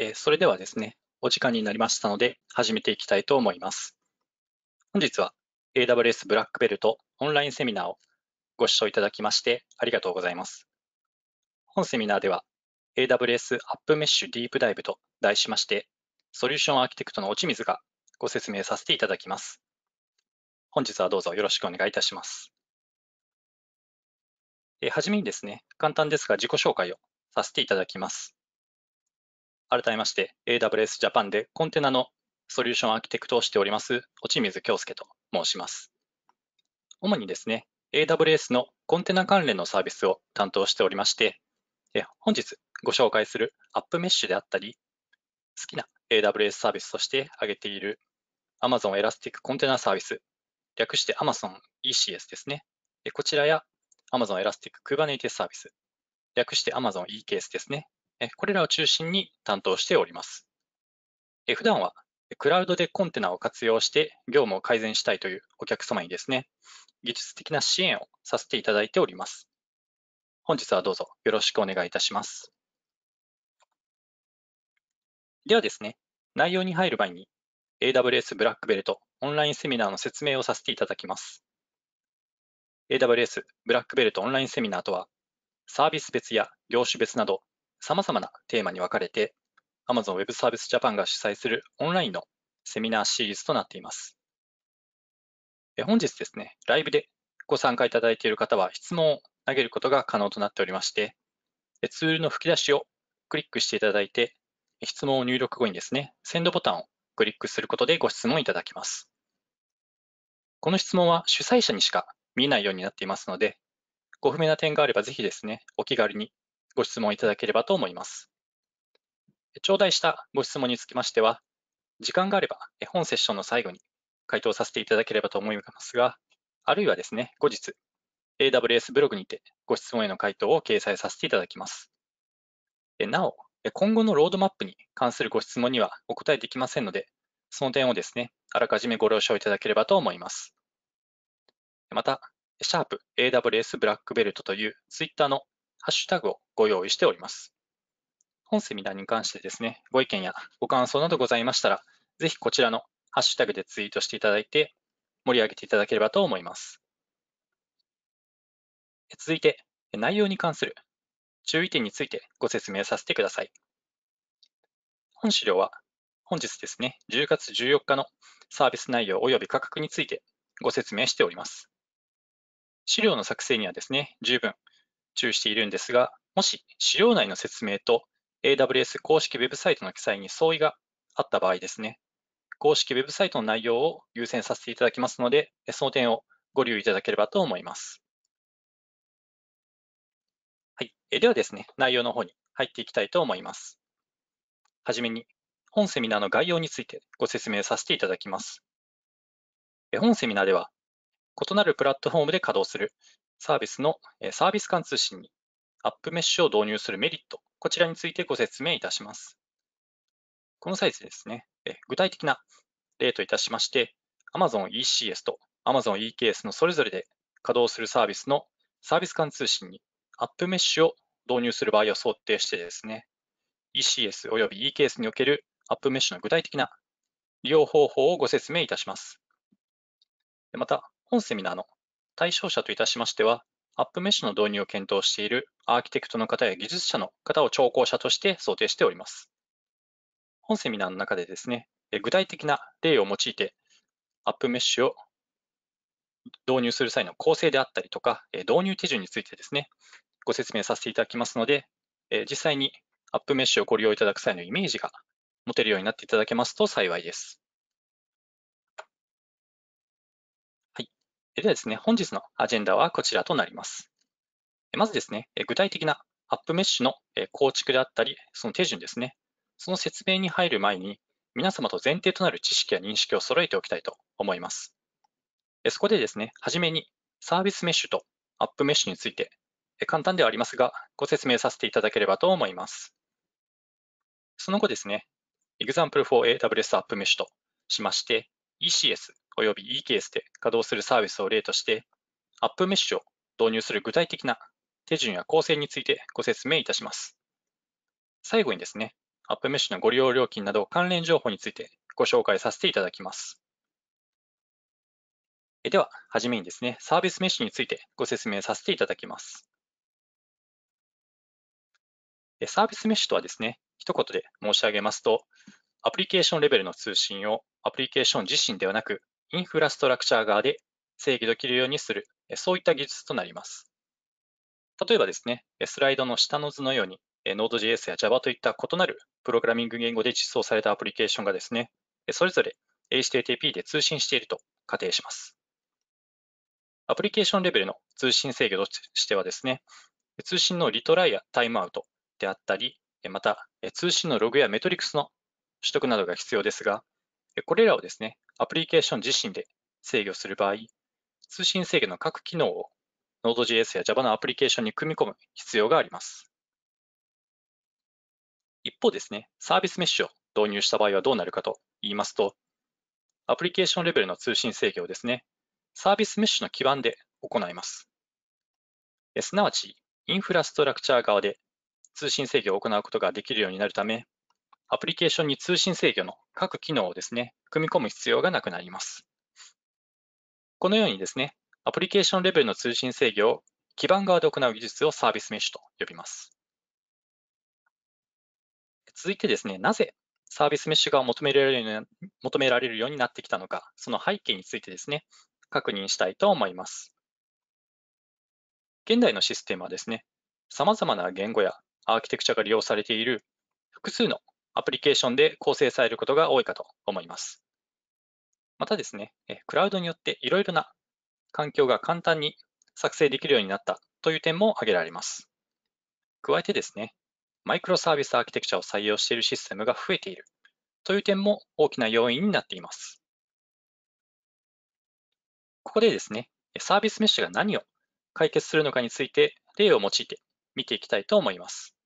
えそれではですね、お時間になりましたので、始めていきたいと思います。本日は AWS ブラックベルトオンラインセミナーをご視聴いただきましてありがとうございます。本セミナーでは AWS アップメッシュディープダイブと題しまして、ソリューションアーキテクトの落水がご説明させていただきます。本日はどうぞよろしくお願いいたします。はじめにですね、簡単ですが自己紹介をさせていただきます。改めまして AWS Japan でコンテナのソリューションアーキテクトをしております、落水京介と申します。主にですね、AWS のコンテナ関連のサービスを担当しておりまして、本日ご紹介する AppMesh であったり、好きな AWS サービスとして挙げている Amazon Elastic Container Service、略して Amazon ECS ですね。こちらや Amazon Elastic Kubernetes Service、略して Amazon EKS ですね。これらを中心に担当しております。普段はクラウドでコンテナを活用して業務を改善したいというお客様にですね、技術的な支援をさせていただいております。本日はどうぞよろしくお願いいたします。ではですね、内容に入る前に AWS ブラックベルトオンラインセミナーの説明をさせていただきます。AWS ブラックベルトオンラインセミナーとは、サービス別や業種別など様々なテーマに分かれて Amazon Web Service Japan が主催するオンラインのセミナーシリーズとなっています。本日ですね、ライブでご参加いただいている方は質問を投げることが可能となっておりまして、ツールの吹き出しをクリックしていただいて、質問を入力後にですね、センドボタンをクリックすることでご質問いただきます。この質問は主催者にしか見えないようになっていますので、ご不明な点があればぜひですね、お気軽にご質問いただければと思います。頂戴したご質問につきましては、時間があれば本セッションの最後に回答させていただければと思いますが、あるいはですね、後日、AWS ブログにてご質問への回答を掲載させていただきます。なお、今後のロードマップに関するご質問にはお答えできませんので、その点をですね、あらかじめご了承いただければと思います。また、シャープ a w s ブラックベルトという Twitter のハッシュタグをご用意しております。本セミナーに関してですね、ご意見やご感想などございましたら、ぜひこちらのハッシュタグでツイートしていただいて、盛り上げていただければと思います。続いて、内容に関する注意点についてご説明させてください。本資料は本日ですね、10月14日のサービス内容及び価格についてご説明しております。資料の作成にはですね、十分注意しているんですが、もし資料内の説明と AWS 公式ウェブサイトの記載に相違があった場合ですね、公式ウェブサイトの内容を優先させていただきますので、その点をご留意いただければと思います。はい、ではですね、内容の方に入っていきたいと思います。はじめに、本セミナーの概要についてご説明させていただきます。本セミナーでは、異なるプラットフォームで稼働するサービスのサービス間通信にアップメッシュを導入するメリット、こちらについてご説明いたします。この際ですね、具体的な例といたしまして、Amazon ECS と Amazon EKS のそれぞれで稼働するサービスのサービス間通信にアップメッシュを導入する場合を想定してですね、ECS および EKS におけるアップメッシュの具体的な利用方法をご説明いたします。また、本セミナーの対象者といたしましては、アップメッシュの導入を検討しているアーキテクトの方や技術者の方を聴講者として想定しております。本セミナーの中でですね、具体的な例を用いて、アップメッシュを導入する際の構成であったりとか、導入手順についてですね、ご説明させていただきますので、実際にアップメッシュをご利用いただく際のイメージが持てるようになっていただけますと幸いです。でですね、本日のアジェンダはこちらとなります。まずですね、具体的なアップメッシュの構築であったり、その手順ですね、その説明に入る前に、皆様と前提となる知識や認識を揃えておきたいと思います。そこでですね、はじめにサービスメッシュとアップメッシュについて、簡単ではありますが、ご説明させていただければと思います。その後ですね、Example for AWS App Mesh としまして、ECS および EKS で稼働するサービスを例として、アップメッシュを導入する具体的な手順や構成についてご説明いたします。最後にですね、アップメッシュのご利用料金など関連情報についてご紹介させていただきます。では、はじめにですね、サービスメッシュについてご説明させていただきます。サービスメッシュとはですね、一言で申し上げますと、アプリケーションレベルの通信をアプリケーション自身ではなく、インフラストラクチャー側で制御できるようにする、そういった技術となります。例えばですね、スライドの下の図のように、Node.js や Java といった異なるプログラミング言語で実装されたアプリケーションがですね、それぞれ HTTP で通信していると仮定します。アプリケーションレベルの通信制御としてはですね、通信のリトライやタイムアウトであったり、また通信のログやメトリクスの取得などが必要ですが、これらをですね、アプリケーション自身で制御する場合、通信制御の各機能を Node.js や Java のアプリケーションに組み込む必要があります。一方ですね、サービスメッシュを導入した場合はどうなるかと言いますと、アプリケーションレベルの通信制御をですね、サービスメッシュの基盤で行います。すなわち、インフラストラクチャー側で通信制御を行うことができるようになるため、アプリケーションに通信制御の各機能をですね、組み込む必要がなくなります。このようにですね、アプリケーションレベルの通信制御を基盤側で行う技術をサービスメッシュと呼びます。続いてですね、なぜサービスメッシュが求められる求められるようになってきたのか、その背景についてですね、確認したいと思います。現代のシステムはですね、様々な言語やアーキテクチャが利用されている複数のアプリケーションで構成されることが多いかと思います。またですね、クラウドによっていろいろな環境が簡単に作成できるようになったという点も挙げられます。加えてですね、マイクロサービスアーキテクチャを採用しているシステムが増えているという点も大きな要因になっています。ここでですね、サービスメッシュが何を解決するのかについて例を用いて見ていきたいと思います。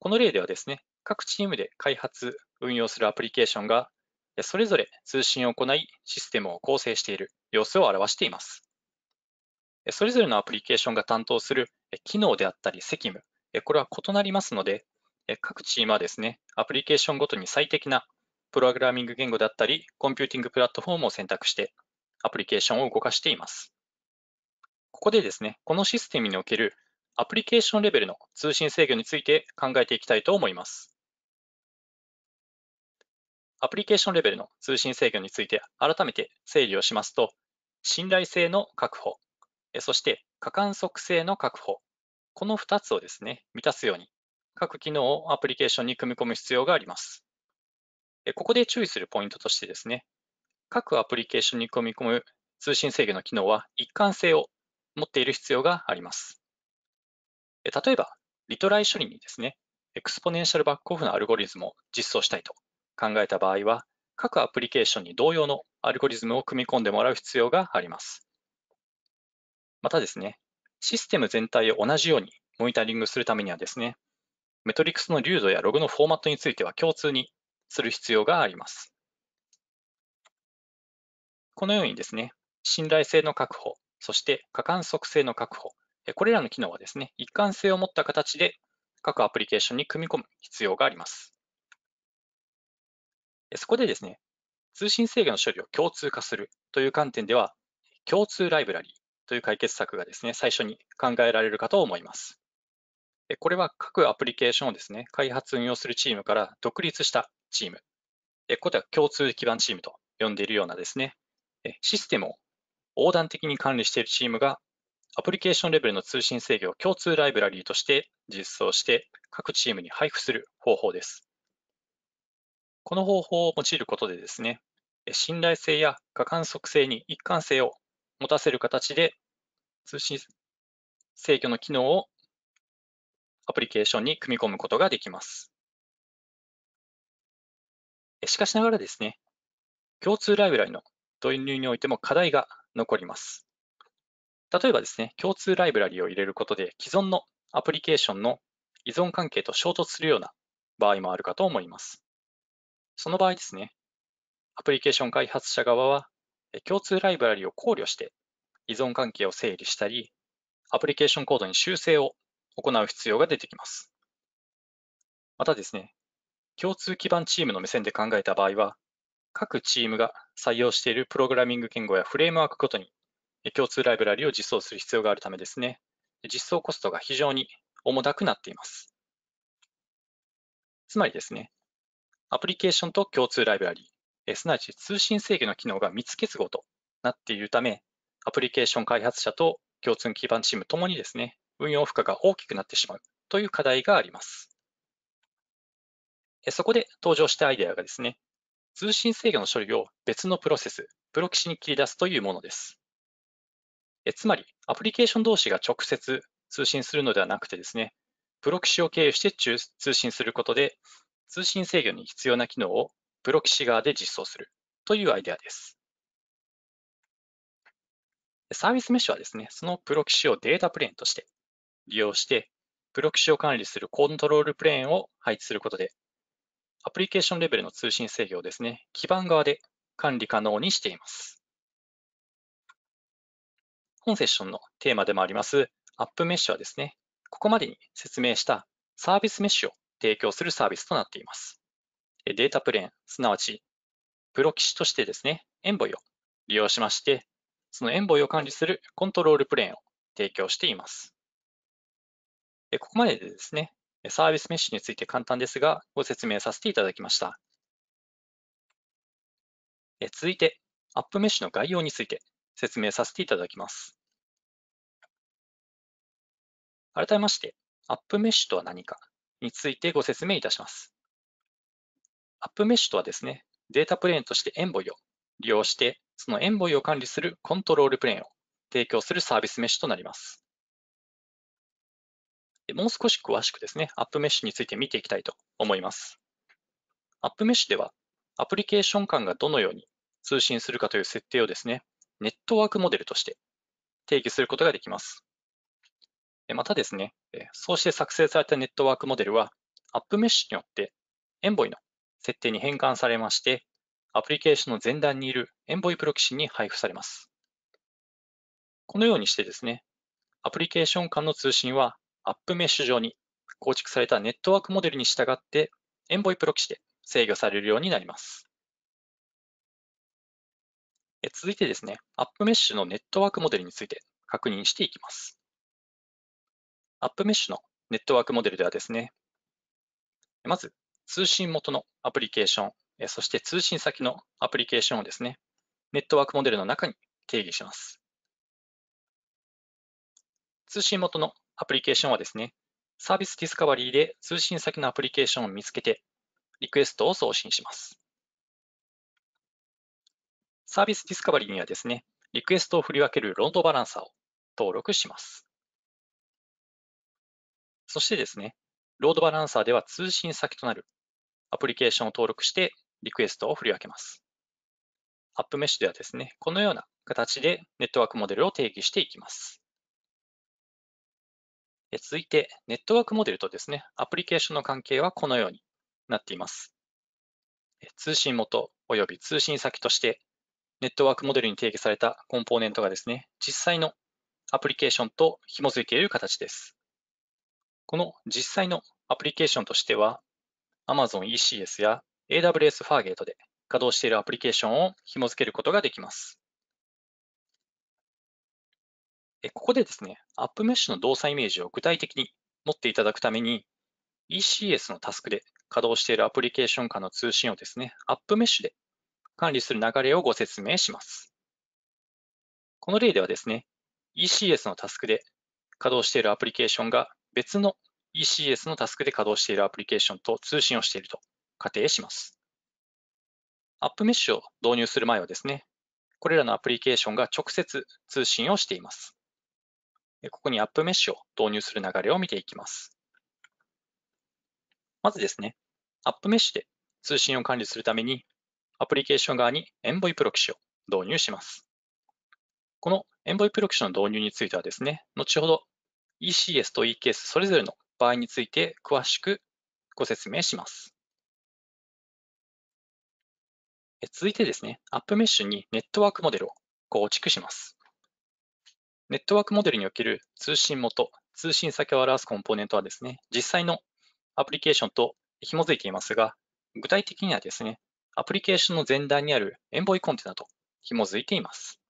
この例ではですね、各チームで開発、運用するアプリケーションが、それぞれ通信を行い、システムを構成している様子を表しています。それぞれのアプリケーションが担当する機能であったり責務、これは異なりますので、各チームはですね、アプリケーションごとに最適なプログラミング言語だったり、コンピューティングプラットフォームを選択して、アプリケーションを動かしています。ここでですね、このシステムにおけるアプリケーションレベルの通信制御について考えていきたいと思います。アプリケーションレベルの通信制御について改めて整理をしますと、信頼性の確保、そして過観測性の確保、この2つをですね、満たすように、各機能をアプリケーションに組み込む必要があります。ここで注意するポイントとしてですね、各アプリケーションに組み込む通信制御の機能は一貫性を持っている必要があります。例えば、リトライ処理にですね、エクスポネンシャルバックオフのアルゴリズムを実装したいと考えた場合は、各アプリケーションに同様のアルゴリズムを組み込んでもらう必要があります。またですね、システム全体を同じようにモニタリングするためにはですね、メトリックスの流度やログのフォーマットについては共通にする必要があります。このようにですね、信頼性の確保、そして可観測性の確保、これらの機能はですね、一貫性を持った形で各アプリケーションに組み込む必要があります。そこでですね、通信制御の処理を共通化するという観点では、共通ライブラリーという解決策がですね、最初に考えられるかと思います。これは各アプリケーションをですね、開発運用するチームから独立したチーム、ここでは共通基盤チームと呼んでいるようなですね、システムを横断的に管理しているチームが、アプリケーションレベルの通信制御を共通ライブラリーとして実装して、各チームに配布する方法です。この方法を用いることでですね、信頼性や過観測性に一貫性を持たせる形で通信制御の機能をアプリケーションに組み込むことができます。しかしながらですね、共通ライブラリの導入においても課題が残ります。例えばですね、共通ライブラリを入れることで既存のアプリケーションの依存関係と衝突するような場合もあるかと思います。その場合ですね、アプリケーション開発者側は共通ライブラリを考慮して依存関係を整理したり、アプリケーションコードに修正を行う必要が出てきます。またですね、共通基盤チームの目線で考えた場合は、各チームが採用しているプログラミング言語やフレームワークごとに共通ライブラリを実装する必要があるためですね、実装コストが非常に重たくなっています。つまりですね、アプリケーションと共通ライブラリー、すなわち通信制御の機能が密結合となっているため、アプリケーション開発者と共通基盤チームともにですね、運用負荷が大きくなってしまうという課題があります。そこで登場したアイデアがですね、通信制御の処理を別のプロセス、プロキシに切り出すというものです。つまり、アプリケーション同士が直接通信するのではなくてですね、プロキシを経由して通信することで、通信制御に必要な機能をプロキシ側で実装するというアイデアです。サービスメッシュはですね、そのプロキシをデータプレーンとして利用して、プロキシを管理するコントロールプレーンを配置することで、アプリケーションレベルの通信制御をですね、基盤側で管理可能にしています。本セッションのテーマでもあります、アップメッシュはですね、ここまでに説明したサービスメッシュを提供するサービスとなっています。データプレーン、すなわち、プロキシとしてですね、エンボイを利用しまして、そのエンボイを管理するコントロールプレーンを提供しています。ここまででですね、サービスメッシュについて簡単ですが、ご説明させていただきました。続いて、アップメッシュの概要について説明させていただきます。改めまして、アップメッシュとは何かについてご説明いたします。アップメッシュとはですね、データプレーンとしてエンボイを利用して、そのエンボイを管理するコントロールプレーンを提供するサービスメッシュとなります。もう少し詳しくですね、アップメッシュについて見ていきたいと思います。アップメッシュでは、アプリケーション間がどのように通信するかという設定をですね、ネットワークモデルとして定義することができます。またですね、そうして作成されたネットワークモデルは、アップメッシュによって Envoy の設定に変換されまして、アプリケーションの前段にいる Envoy プロキシに配布されます。このようにしてですね、アプリケーション間の通信はアップメッシュ上に構築されたネットワークモデルに従って Envoy プロキシで制御されるようになります。続いてですね、アップメッシュのネットワークモデルについて確認していきます。アップメッシュのネットワークモデルではですね、まず通信元のアプリケーション、そして通信先のアプリケーションをですね、ネットワークモデルの中に定義します。通信元のアプリケーションはですね、サービスディスカバリーで通信先のアプリケーションを見つけて、リクエストを送信します。サービスディスカバリーにはですね、リクエストを振り分けるロードバランサーを登録します。そしてですね、ロードバランサーでは通信先となるアプリケーションを登録してリクエストを振り分けます。アップメッシュではですね、このような形でネットワークモデルを定義していきます。続いて、ネットワークモデルとですね、アプリケーションの関係はこのようになっています。通信元及び通信先として、ネットワークモデルに定義されたコンポーネントがですね、実際のアプリケーションと紐づいている形です。この実際のアプリケーションとしては、Amazon ECS や AWS Fargate で稼働しているアプリケーションを紐付けることができます。ここでですね、AppMesh の動作イメージを具体的に持っていただくために、ECS のタスクで稼働しているアプリケーション間の通信をですね、AppMesh で管理する流れをご説明します。この例ではですね、ECS のタスクで稼働しているアプリケーションが別の ECS のタスクで稼働しているアプリケーションと通信をしていると仮定します。アップメッシュを導入する前はですね、これらのアプリケーションが直接通信をしています。ここにアップメッシュを導入する流れを見ていきます。まずですね、アップメッシュで通信を管理するために、アプリケーション側に Envoy プロキシを導入します。この Envoy プロキシの導入についてはですね、後ほど ECS と EKS それぞれの場合について詳しくご説明します。続いてですね、アップメッシュにネットワークモデルを構築します。ネットワークモデルにおける通信元、通信先を表すコンポーネントはですね、実際のアプリケーションと紐づいていますが、具体的にはですね、アプリケーションの前段にあるエンボイコンテナと紐づいています。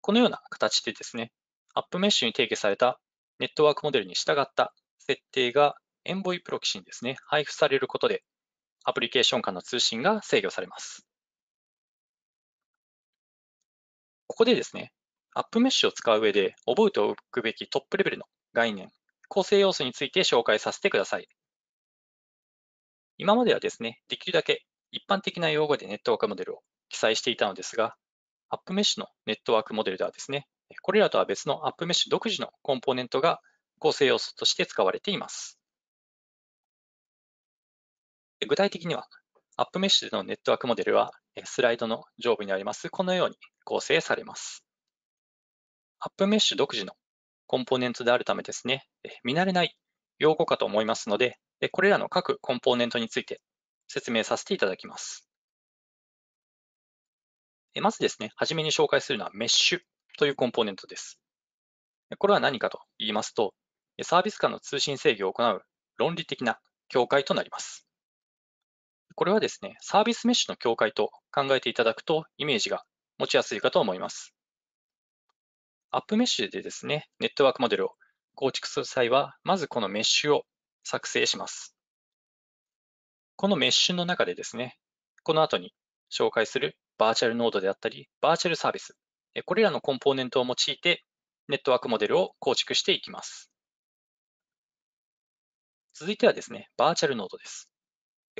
このような形でですね、アップメッシュに提携されたネットワークモデルに従った設定がエンボイプロキシにですね、配布されることで、アプリケーション間の通信が制御されます。ここでですね、アップメッシュを使う上で覚えておくべきトップレベルの概念、構成要素について紹介させてください。今まではですね、できるだけ一般的な用語でネットワークモデルを記載していたのですが、アップメッシュのネットワークモデルではですね、これらとは別の AppMesh 独自のコンポーネントが構成要素として使われています。具体的には AppMesh でのネットワークモデルはスライドの上部にありますこのように構成されます。AppMesh 独自のコンポーネントであるためですね、見慣れない用語かと思いますので、これらの各コンポーネントについて説明させていただきます。まずですね、はじめに紹介するのはメッシュというコンポーネントです。これは何かと言いますと、サービス間の通信制御を行う論理的な境界となります。これはですね、サービスメッシュの境界と考えていただくとイメージが持ちやすいかと思います。アップメッシュでですね、ネットワークモデルを構築する際は、まずこのメッシュを作成します。このメッシュの中でですね、この後に紹介するバーチャルノードであったり、バーチャルサービスこれらのコンポーネントを用いてネットワークモデルを構築していきます。続いてはですね、バーチャルノードです。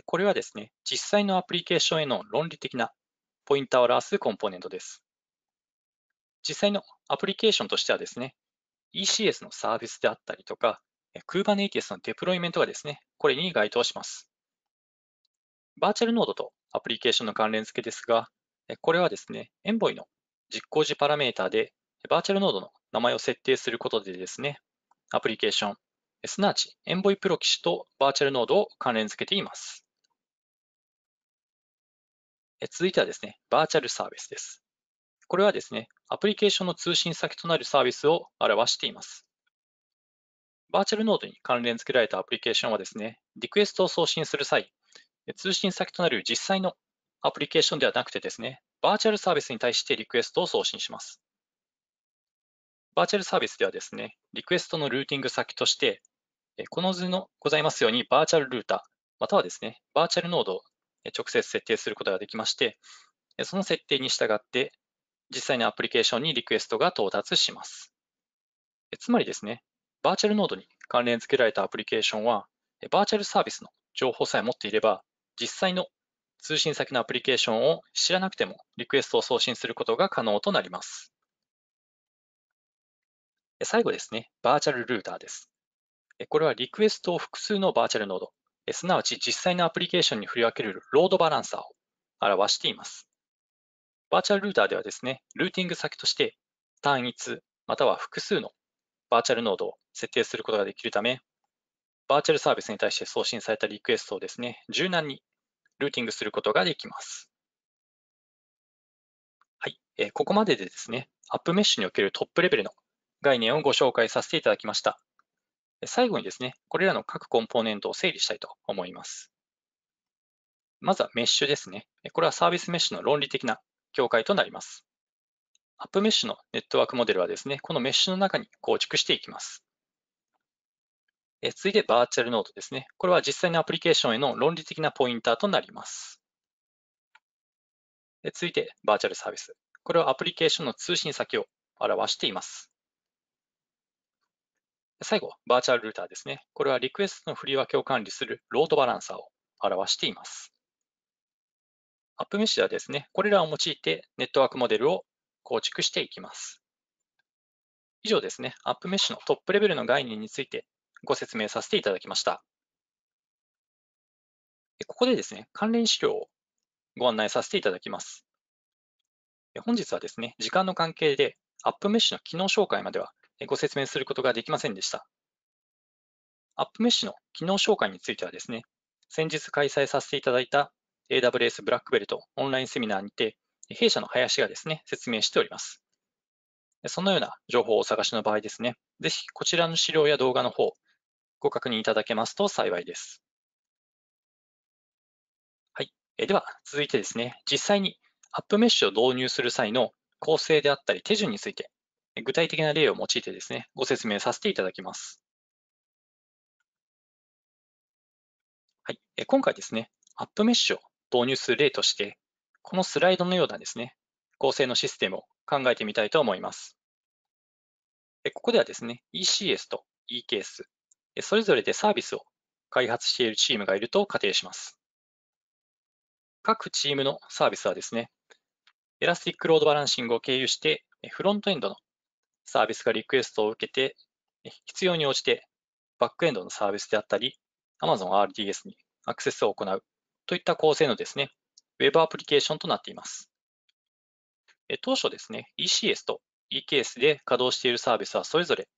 これはですね、実際のアプリケーションへの論理的なポインターを表すコンポーネントです。実際のアプリケーションとしてはですね、ECS のサービスであったりとか、Kubernetes のデプロイメントがですね、これに該当します。バーチャルノードとアプリケーションの関連付けですが、これはですね、エンボイの実行時パラメータで、バーチャルノードの名前を設定することでですね、アプリケーション、すなわち Envoy プロキシとバーチャルノードを関連付けています。続いてはですね、バーチャルサービスです。これはですね、アプリケーションの通信先となるサービスを表しています。バーチャルノードに関連付けられたアプリケーションはですね、リクエストを送信する際、通信先となる実際のアプリケーションではなくてですね、バーチャルサービスに対してリクエストを送信します。バーチャルサービスではですね、リクエストのルーティング先として、この図のございますようにバーチャルルーター、またはですね、バーチャルノードを直接設定することができまして、その設定に従って実際のアプリケーションにリクエストが到達します。つまりですね、バーチャルノードに関連付けられたアプリケーションは、バーチャルサービスの情報さえ持っていれば、実際の通信先のアプリケーションを知らなくてもリクエストを送信することが可能となります。最後ですね、バーチャルルーターです。これはリクエストを複数のバーチャルノード、すなわち実際のアプリケーションに振り分けるロードバランサーを表しています。バーチャルルーターではですね、ルーティング先として単一または複数のバーチャルノードを設定することができるため、バーチャルサービスに対して送信されたリクエストをですね、柔軟にルーティングすることができます。はい、えー、ここまででですね、アップメッシュにおけるトップレベルの概念をご紹介させていただきました。最後にですね、これらの各コンポーネントを整理したいと思います。まずはメッシュですね。これはサービスメッシュの論理的な境界となります。アップメッシュのネットワークモデルはですね、このメッシュの中に構築していきます。え続いて、バーチャルノートですね。これは実際のアプリケーションへの論理的なポインターとなります。続いて、バーチャルサービス。これはアプリケーションの通信先を表しています。最後、バーチャルルーターですね。これはリクエストの振り分けを管理するロードバランサーを表しています。アップメッシュはですね、これらを用いてネットワークモデルを構築していきます。以上ですね、アップメッシュのトップレベルの概念についてご説明させていただきました。ここでですね、関連資料をご案内させていただきます。本日はですね、時間の関係で AppMesh の機能紹介まではご説明することができませんでした。AppMesh の機能紹介についてはですね、先日開催させていただいた AWS ブラックベルトオンラインセミナーにて、弊社の林がですね、説明しております。そのような情報をお探しの場合ですね、ぜひこちらの資料や動画の方、ご確認いただけますと幸いです。はい。えでは、続いてですね、実際に App メッシュを導入する際の構成であったり手順について、具体的な例を用いてですね、ご説明させていただきます。はい。え今回ですね、App メッシュを導入する例として、このスライドのようなですね、構成のシステムを考えてみたいと思います。ここではですね、ECS と e K. s それぞれでサービスを開発しているチームがいると仮定します。各チームのサービスはですね、エラスティックロードバランシングを経由して、フロントエンドのサービスがリクエストを受けて、必要に応じてバックエンドのサービスであったり、Amazon RDS にアクセスを行うといった構成のですね、Web アプリケーションとなっています。当初ですね、ECS と EKS で稼働しているサービスはそれぞれ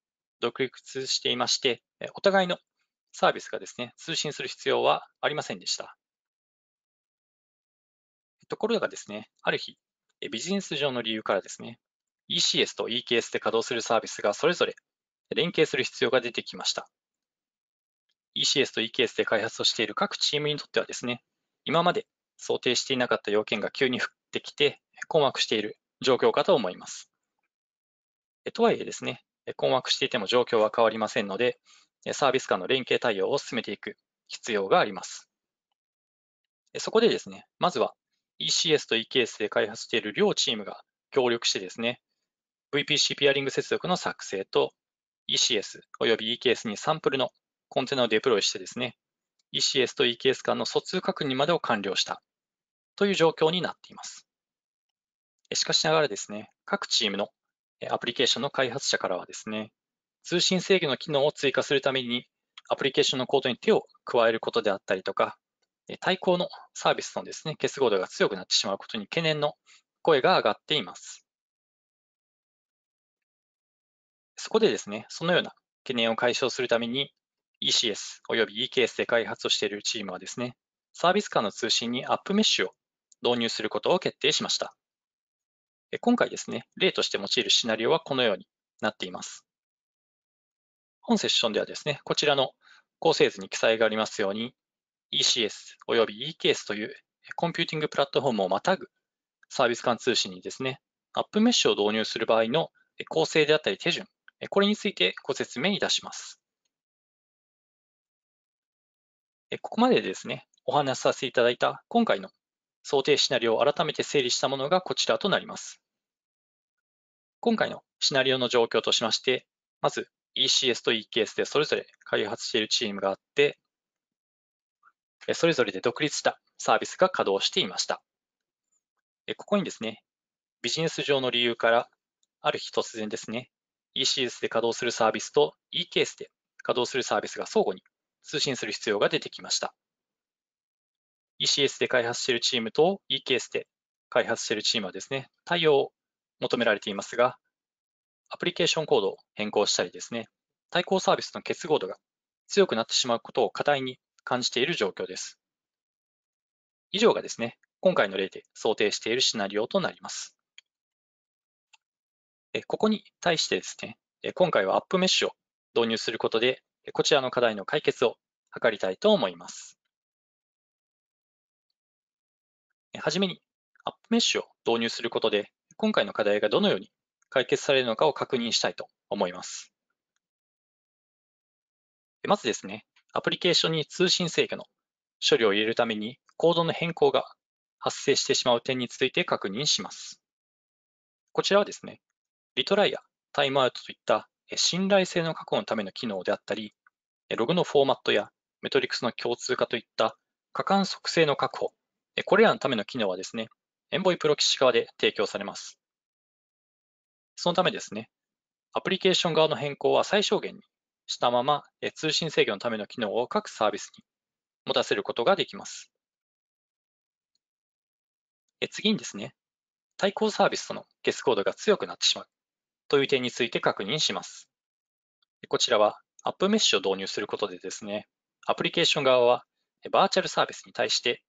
独立していまして、お互いのサービスがですね、通信する必要はありませんでした。ところがですね、ある日、ビジネス上の理由からですね、ECS と EKS で稼働するサービスがそれぞれ連携する必要が出てきました。ECS と EKS で開発をしている各チームにとってはですね、今まで想定していなかった要件が急に降ってきて困惑している状況かと思います。とはいえですね、困惑していても状況は変わりませんので、サービス間の連携対応を進めていく必要があります。そこでですね、まずは ECS と EKS で開発している両チームが協力してですね、VPC ピアリング接続の作成と ECS および EKS にサンプルのコンテナをデプロイしてですね、ECS と EKS 間の疎通確認までを完了したという状況になっています。しかしながらですね、各チームのアプリケーションの開発者からはですね、通信制御の機能を追加するために、アプリケーションのコードに手を加えることであったりとか、対抗のサービスのですね、結合度が強くなってしまうことに懸念の声が上がっています。そこでですね、そのような懸念を解消するために ECS および EKS で開発をしているチームはですね、サービス間の通信にアップメッシュを導入することを決定しました。今回ですね、例として用いるシナリオはこのようになっています。本セッションではですね、こちらの構成図に記載がありますように、ECS および EKS というコンピューティングプラットフォームをまたぐサービス間通信にですね、アップメッシュを導入する場合の構成であったり手順、これについてご説明いたします。ここまでですね、お話しさせていただいた今回の想定シナリオを改めて整理したものがこちらとなります。今回のシナリオの状況としまして、まず ECS と EKS でそれぞれ開発しているチームがあって、それぞれで独立したサービスが稼働していました。ここにですね、ビジネス上の理由から、ある日突然ですね、ECS で稼働するサービスと EKS で稼働するサービスが相互に通信する必要が出てきました。ECS で開発しているチームと EKS で開発しているチームはですね、対応を求められていますが、アプリケーションコードを変更したりですね、対抗サービスの結合度が強くなってしまうことを課題に感じている状況です。以上がですね、今回の例で想定しているシナリオとなります。ここに対してですね、今回はアップメッシュを導入することで、こちらの課題の解決を図りたいと思います。はじめにアップメッシュを導入することで、今回の課題がどのように解決されるのかを確認したいと思います。まずですね、アプリケーションに通信制御の処理を入れるためにコードの変更が発生してしまう点について確認します。こちらはですね、リトライやタイムアウトといった信頼性の確保のための機能であったり、ログのフォーマットやメトリクスの共通化といった過観測性の確保これらのための機能はですね、エンボイプロキシ側で提供されます。そのためですね、アプリケーション側の変更は最小限にしたまま通信制御のための機能を各サービスに持たせることができます。次にですね、対抗サービスとのゲスコードが強くなってしまうという点について確認します。こちらはアップメッシュを導入することでですね、アプリケーション側はバーチャルサービスに対して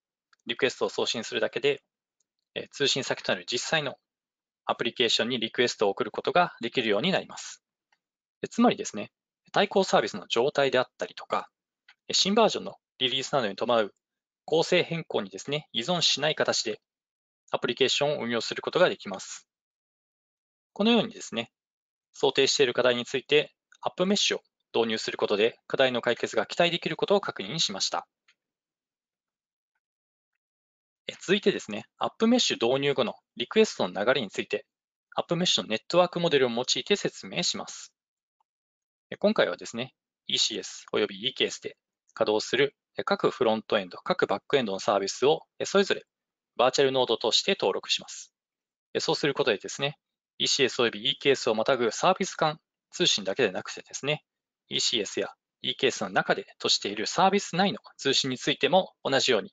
リクエストを送信するだけで、え通信先となる実際のアプリケーションにリクエストを送ることができるようになります。つまりですね、対抗サービスの状態であったりとか、新バージョンのリリースなどに伴う構成変更にですね、依存しない形でアプリケーションを運用することができます。このようにですね、想定している課題についてアップメッシュを導入することで課題の解決が期待できることを確認しました。続いてですね、アップメッシュ導入後のリクエストの流れについて、アップメッシュのネットワークモデルを用いて説明します。今回はですね、ECS および EKS で稼働する各フロントエンド、各バックエンドのサービスをそれぞれバーチャルノードとして登録します。そうすることでですね、ECS および EKS をまたぐサービス間通信だけでなくてですね、ECS や EKS の中でとしているサービス内の通信についても同じように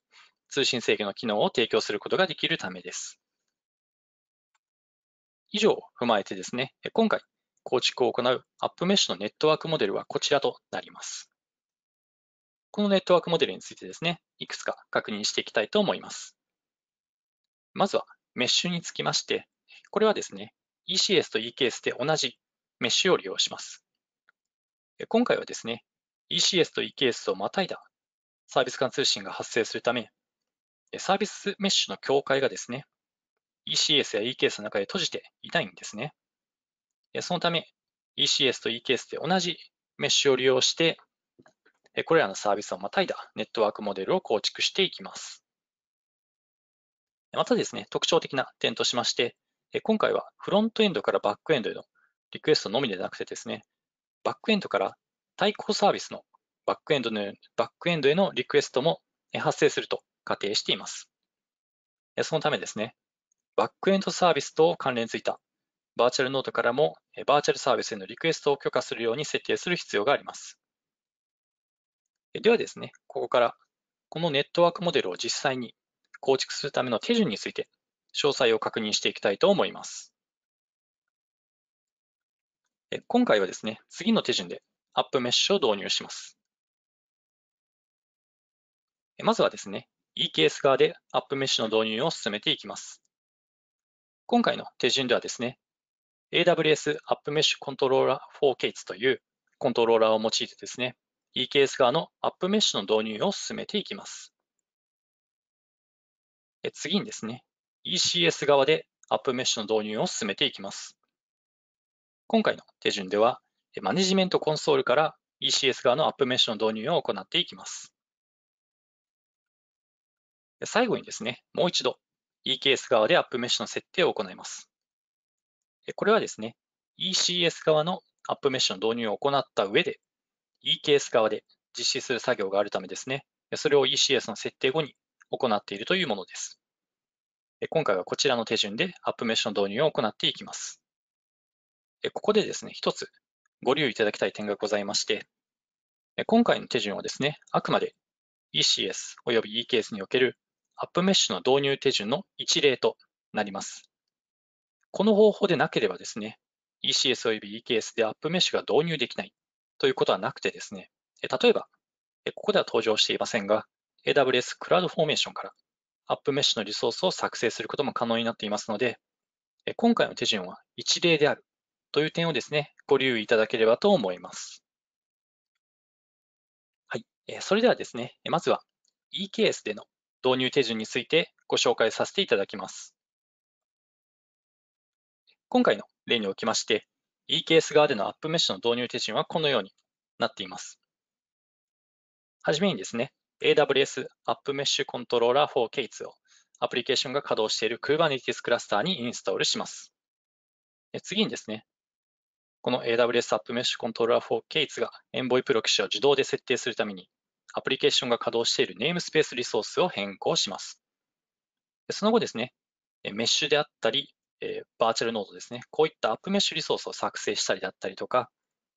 通信制御の機能を提供することができるためです。以上を踏まえてですね、今回構築を行うアップメッシュのネットワークモデルはこちらとなります。このネットワークモデルについてですね、いくつか確認していきたいと思います。まずはメッシュにつきまして、これはですね、ECS と EKS で同じメッシュを利用します。今回はですね、ECS と EKS をまたいだサービス間通信が発生するため、サービスメッシュの境界がですね、ECS や EKS の中で閉じていないんですね。そのため、ECS と EKS で同じメッシュを利用して、これらのサービスをまたいだネットワークモデルを構築していきます。またですね、特徴的な点としまして、今回はフロントエンドからバックエンドへのリクエストのみでなくてですね、バックエンドから対抗サービスのバックエンドのバックエンドへのリクエストも発生すると仮定しています。そのためですね、バックエンドサービスと関連付いたバーチャルノートからもバーチャルサービスへのリクエストを許可するように設定する必要があります。ではですね、ここからこのネットワークモデルを実際に構築するための手順について詳細を確認していきたいと思います。今回はですね、次の手順でアップメッシュを導入します。まずはですね、EKS 側で App Mesh の導入を進めていきます。今回の手順ではですね、AWS App Mesh Controller s というコントローラーを用いてですね、EKS 側の App Mesh の導入を進めていきます。次にですね、ECS 側で App Mesh の導入を進めていきます。今回の手順では、マネジメントコンソールから ECS 側のアップメッシュの導入を行っていきます。最後にですね、もう一度 EKS 側でアップメッシュの設定を行います。これはですね、ECS 側のアップメッシュの導入を行った上で、EKS 側で実施する作業があるためですね、それを ECS の設定後に行っているというものです。今回はこちらの手順でアップメッシュの導入を行っていきます。ここでですね、一つご留意いただきたい点がございまして、今回の手順はですね、あくまで ECS 及び EKS におけるアップメッシュの導入手順の一例となります。この方法でなければですね、ECS および EKS でアップメッシュが導入できないということはなくてですね、例えば、ここでは登場していませんが、AWS クラウドフォーメーションからアップメッシュのリソースを作成することも可能になっていますので、今回の手順は一例であるという点をですね、ご留意いただければと思います。はい。それではですね、まずは EKS での導入手順についてご紹介させていただきます。今回の例におきまして、EKS 側でのアップメッシュの導入手順はこのようになっています。はじめにですね、AWS アップメッシュコントローラー 4K2 をアプリケーションが稼働している Kubernetes クラスターにインストールします。次にですね、この AWS アップメッシュコントローラー 4K2 が Envoy プロキシを自動で設定するためにアプリケーションが稼働しているネームスペースリソースを変更します。その後ですね、メッシュであったり、バーチャルノードですね、こういったアップメッシュリソースを作成したりだったりとか、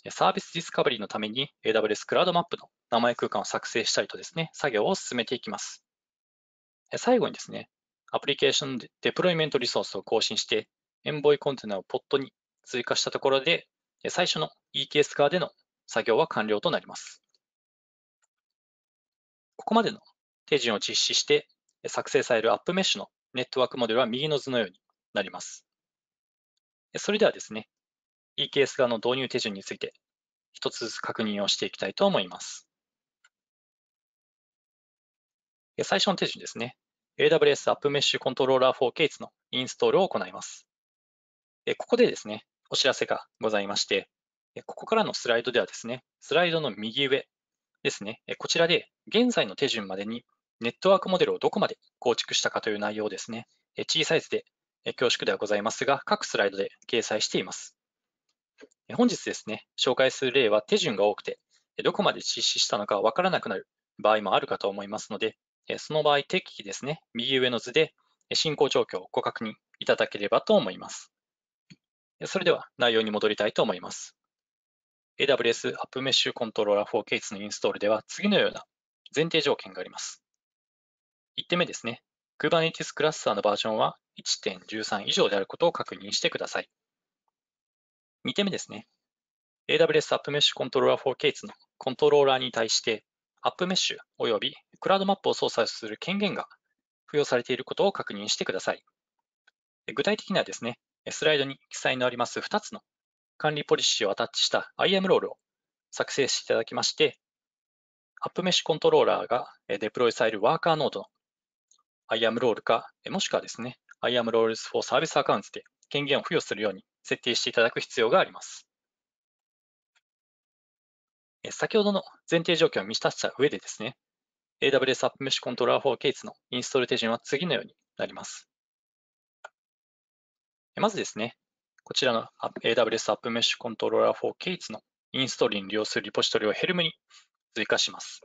サービスディスカバリーのために AWS クラウドマップの名前空間を作成したりとですね、作業を進めていきます。最後にですね、アプリケーションデプロイメントリソースを更新して、エンボイコンテナをポットに追加したところで、最初の EKS 側での作業は完了となります。ここまでの手順を実施して作成されるアップメッシュのネットワークモデルは右の図のようになります。それではですね、EKS 側の導入手順について一つずつ確認をしていきたいと思います。最初の手順ですね。AWS App Mesh Controller s のインストールを行います。ここでですね、お知らせがございまして、ここからのスライドではですね、スライドの右上、ですね、こちらで現在の手順までにネットワークモデルをどこまで構築したかという内容ですね、小さい図で恐縮ではございますが、各スライドで掲載しています。本日ですね、紹介する例は手順が多くて、どこまで実施したのかわからなくなる場合もあるかと思いますので、その場合、適宜ですね、右上の図で進行状況をご確認いただければと思います。それでは内容に戻りたいと思います。AWS App Mesh Controller 4 Case のインストールでは次のような前提条件があります。1点目ですね。Kubernetes クラスターのバージョンは1.13以上であることを確認してください。2点目ですね。AWS App Mesh Controller 4 Case のコントローラーに対して App Mesh 及びクラウドマップを操作する権限が付与されていることを確認してください。具体的にはですね、スライドに記載のあります2つの管理ポリシーをアタッチした IAM ロールを作成していただきまして、アップメッシュコントローラーがデプロイされるワーカーノードの IAM ロールか、もしくはですね、IAM ロールズ s for s e r v i c で権限を付与するように設定していただく必要があります。先ほどの前提条件を満たした上でですね、AWS アップメッシュコントローラー4ケース s のインストール手順は次のようになります。まずですね、こちらの AWS App Mesh Controller 4 k r s のインストールに利用するリポジトリをヘルムに追加します。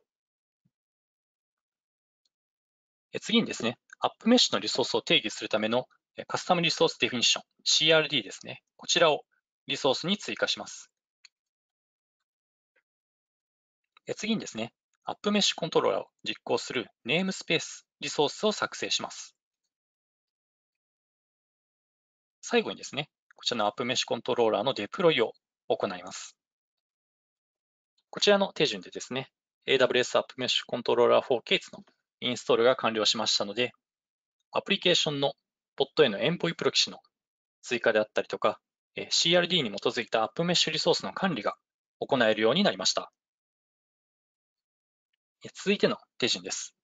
次にですね、App Mesh のリソースを定義するためのカスタムリソースデフィニッション、CRD ですね。こちらをリソースに追加します。次にですね、App Mesh コントローラーを実行するネームスペースリソースを作成します。最後にですね、こちらのアップメッシュコントローラーのデプロイを行います。こちらの手順でですね、AWS アップメッシュコントローラー4 k のインストールが完了しましたので、アプリケーションのポットへのエンポイプロキシの追加であったりとか、CRD に基づいたアップメッシュリソースの管理が行えるようになりました。続いての手順です。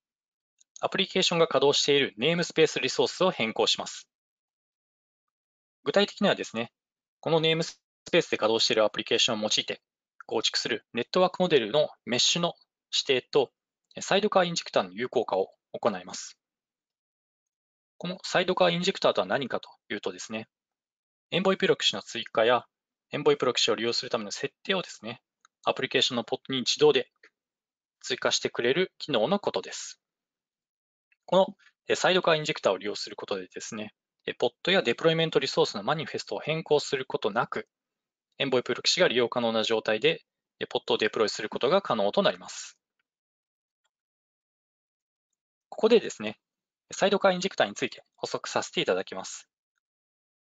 アプリケーションが稼働しているネームスペースリソースを変更します。具体的にはですね、このネームスペースで稼働しているアプリケーションを用いて構築するネットワークモデルのメッシュの指定とサイドカーインジェクターの有効化を行います。このサイドカーインジェクターとは何かというとですね、エンボイプロキシの追加やエンボイプロキシを利用するための設定をですね、アプリケーションのポットに自動で追加してくれる機能のことです。このサイドカーインジェクターを利用することでですね、ポットやデプロイメントリソースのマニフェストを変更することなく、エンボイプロキシが利用可能な状態で、ポットをデプロイすることが可能となります。ここでですね、サイドカーインジェクターについて補足させていただきます。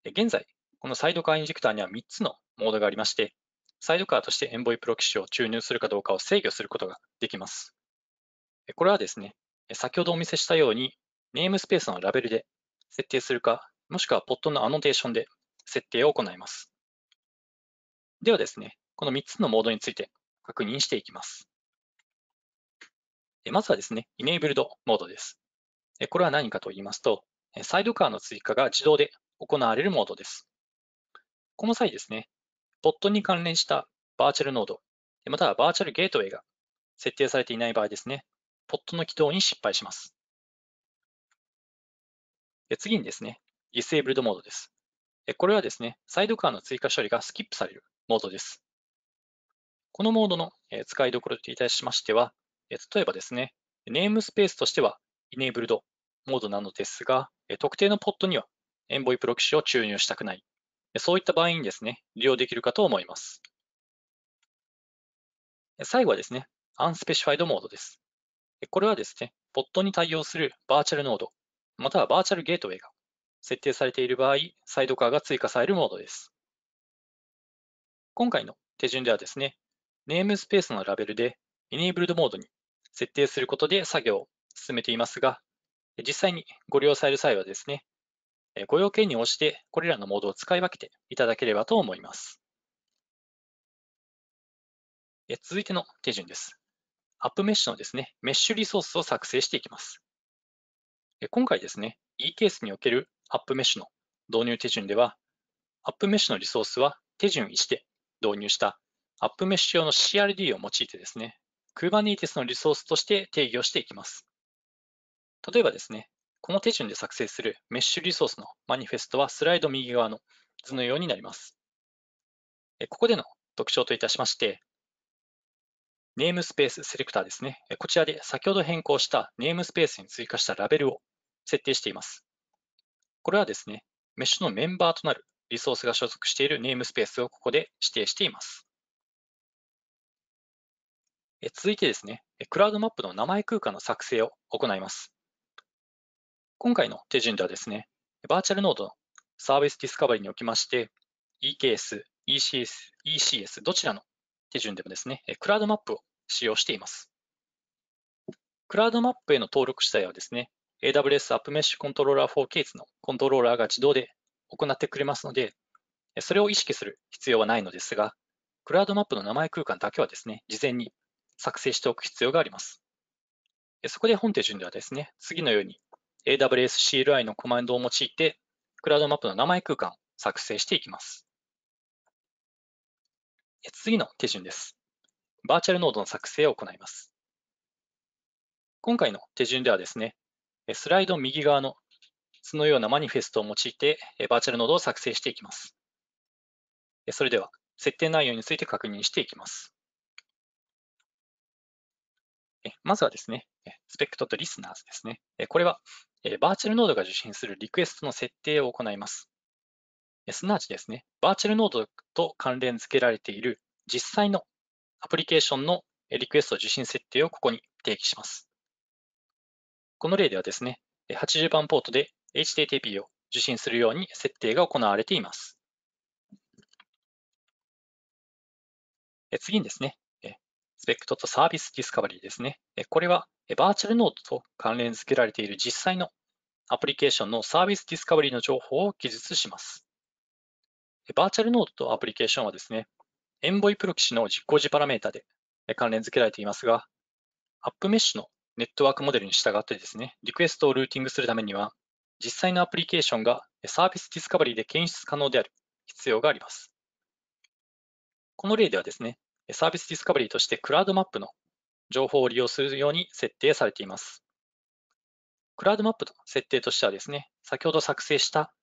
現在、このサイドカーインジェクターには3つのモードがありまして、サイドカーとしてエンボイプロキシを注入するかどうかを制御することができます。これはですね、先ほどお見せしたように、ネームスペースのラベルで設定するか、もしくは p o t のアノテーションで設定を行います。ではですね、この3つのモードについて確認していきます。まずはですね、Enabled モードです。これは何かと言いますと、サイドカーの追加が自動で行われるモードです。この際ですね、p o t に関連したバーチャルノード、またはバーチャルゲートウェイが設定されていない場合ですね、p o t の起動に失敗します。次にですね、Disabled モードです。これはですね、サイドカーの追加処理がスキップされるモードです。このモードの使いどころといたしましては、例えばですね、ネームスペースとしては Enabled モードなのですが、特定のポットには Envoy プロキシを注入したくない。そういった場合にですね、利用できるかと思います。最後はですね、Unspecified モードです。これはですね、ポットに対応するバーチャルノードまたはバーチャルゲートウェイが設定されている場合、サイドカーが追加されるモードです。今回の手順ではですね、ネームスペースのラベルで Enabled モードに設定することで作業を進めていますが、実際にご利用される際はですね、ご要件に応じてこれらのモードを使い分けていただければと思います。続いての手順です。アップメッシュのですね、メッシュリソースを作成していきます。今回ですね、E ケースにおけるアップメッシュの導入手順では、アップメッシュのリソースは手順1で導入したアップメッシュ用の CRD を用いてですね、Kubernetes のリソースとして定義をしていきます。例えばですね、この手順で作成するメッシュリソースのマニフェストはスライド右側の図のようになります。ここでの特徴といたしまして、ネームスペースセレクターですね。こちらで先ほど変更したネームスペースに追加したラベルを設定しています。これはですね、メッシュのメンバーとなるリソースが所属しているネームスペースをここで指定しています。続いてですね、クラウドマップの名前空間の作成を行います。今回の手順ではですね、バーチャルノードのサービスディスカバリーにおきまして、EKS、ECS、ECS どちらの手順でもですね、クラウドマップを使用しています。クラウドマップへの登録自体はですね、AWS App Mesh Controller 4K s のコントローラーが自動で行ってくれますので、それを意識する必要はないのですが、クラウドマップの名前空間だけはですね、事前に作成しておく必要があります。そこで本手順ではですね、次のように AWS CLI のコマンドを用いて、クラウドマップの名前空間を作成していきます。次の手順です。バーチャルノードの作成を行います。今回の手順ではですね、スライド右側の図のようなマニフェストを用いて、バーチャルノードを作成していきます。それでは、設定内容について確認していきます。まずはですね、スペクトとリスナーズですね。これは、バーチャルノードが受信するリクエストの設定を行います。すなわちですね、バーチャルノードと関連付けられている実際のアプリケーションのリクエスト受信設定をここに定義します。この例ではですね、80番ポートで HTTP を受信するように設定が行われています。次にですね、スペクトとサービスディスカバリーですね。これはバーチャルノートと関連付けられている実際のアプリケーションのサービスディスカバリーの情報を記述します。バーチャルノートとアプリケーションはですね、エンボイプロキシの実行時パラメータで関連付けられていますが、アップメッシュのネットワークモデルに従ってですね、リクエストをルーティングするためには、実際のアプリケーションがサービスディスカバリーで検出可能である必要があります。この例ではですね、サービスディスカバリーとしてクラウドマップの情報を利用するように設定されています。クラウドマップの設定としてはですね、先ほど作成した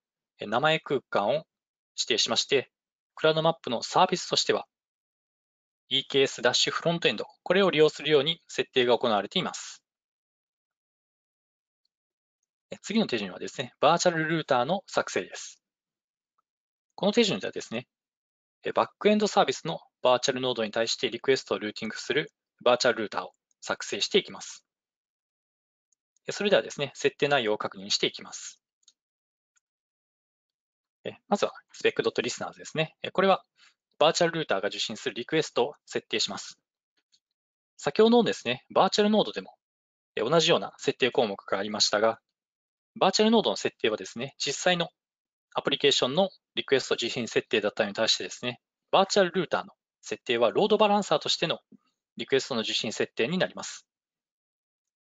名前空間を指定しまして、クラウドマップのサービスとしては EKS- フロントエンド、これを利用するように設定が行われています。次の手順はですね、バーチャルルーターの作成です。この手順ではですね、バックエンドサービスのバーチャルノードに対してリクエストをルーティングするバーチャルルーターを作成していきます。それではですね、設定内容を確認していきます。まずは spec.listeners ですね。これはバーチャルルーターが受信するリクエストを設定します。先ほどのですね、バーチャルノードでも同じような設定項目がありましたが、バーチャルノードの設定はですね、実際のアプリケーションのリクエスト自信設定だったのに対してですね、バーチャルルーターの設定はロードバランサーとしてのリクエストの受信設定になります。